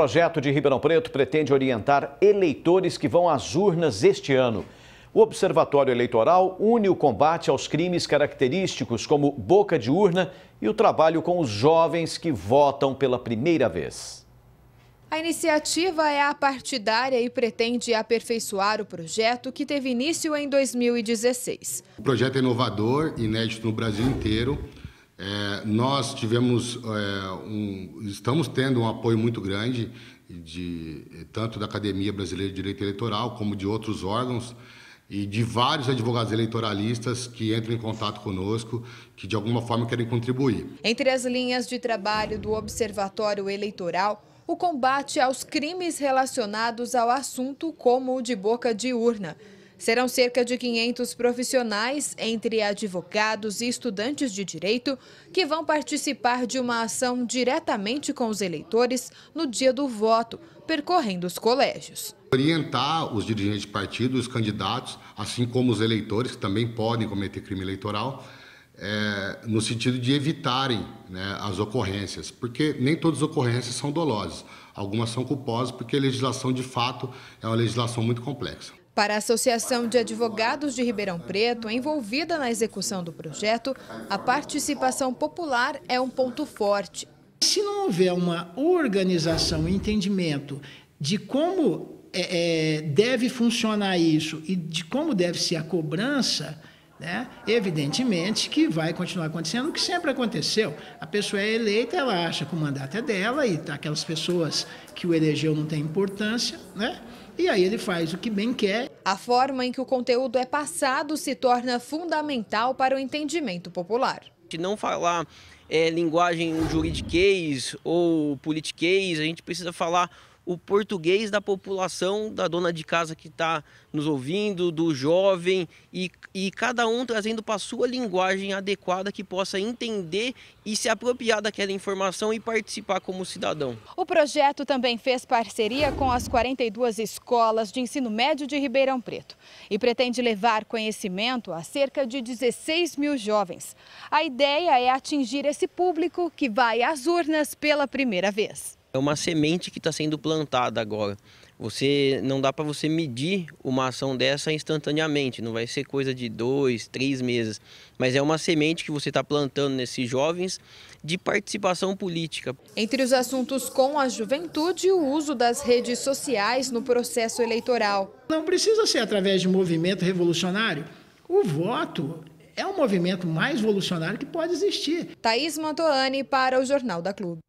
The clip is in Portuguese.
projeto de Ribeirão Preto pretende orientar eleitores que vão às urnas este ano. O Observatório Eleitoral une o combate aos crimes característicos, como boca de urna, e o trabalho com os jovens que votam pela primeira vez. A iniciativa é partidária e pretende aperfeiçoar o projeto que teve início em 2016. O projeto é inovador, inédito no Brasil inteiro. É, nós tivemos é, um, estamos tendo um apoio muito grande de tanto da Academia Brasileira de Direito Eleitoral como de outros órgãos e de vários advogados eleitoralistas que entram em contato conosco, que de alguma forma querem contribuir. Entre as linhas de trabalho do Observatório Eleitoral, o combate aos crimes relacionados ao assunto como o de boca de urna. Serão cerca de 500 profissionais, entre advogados e estudantes de direito, que vão participar de uma ação diretamente com os eleitores no dia do voto, percorrendo os colégios. Orientar os dirigentes de partido, os candidatos, assim como os eleitores, que também podem cometer crime eleitoral, é, no sentido de evitarem né, as ocorrências, porque nem todas as ocorrências são dolosas, algumas são culposas, porque a legislação de fato é uma legislação muito complexa. Para a Associação de Advogados de Ribeirão Preto, envolvida na execução do projeto, a participação popular é um ponto forte. Se não houver uma organização, um entendimento de como é, é, deve funcionar isso e de como deve ser a cobrança, né? Evidentemente que vai continuar acontecendo o que sempre aconteceu. A pessoa é eleita, ela acha que o mandato é dela e tá aquelas pessoas que o elegeu não têm importância, né? e aí ele faz o que bem quer. A forma em que o conteúdo é passado se torna fundamental para o entendimento popular. De não falar é, linguagem juridiquês ou politiquês, a gente precisa falar o português da população, da dona de casa que está nos ouvindo, do jovem, e, e cada um trazendo para a sua linguagem adequada que possa entender e se apropriar daquela informação e participar como cidadão. O projeto também fez parceria com as 42 escolas de ensino médio de Ribeirão Preto e pretende levar conhecimento a cerca de 16 mil jovens. A ideia é atingir esse público que vai às urnas pela primeira vez é uma semente que está sendo plantada agora. Você não dá para você medir uma ação dessa instantaneamente, não vai ser coisa de dois, três meses, mas é uma semente que você está plantando nesses jovens de participação política. Entre os assuntos com a juventude, o uso das redes sociais no processo eleitoral. Não precisa ser através de movimento revolucionário. O voto é o movimento mais revolucionário que pode existir. Thaís Mantoani para o Jornal da Clube.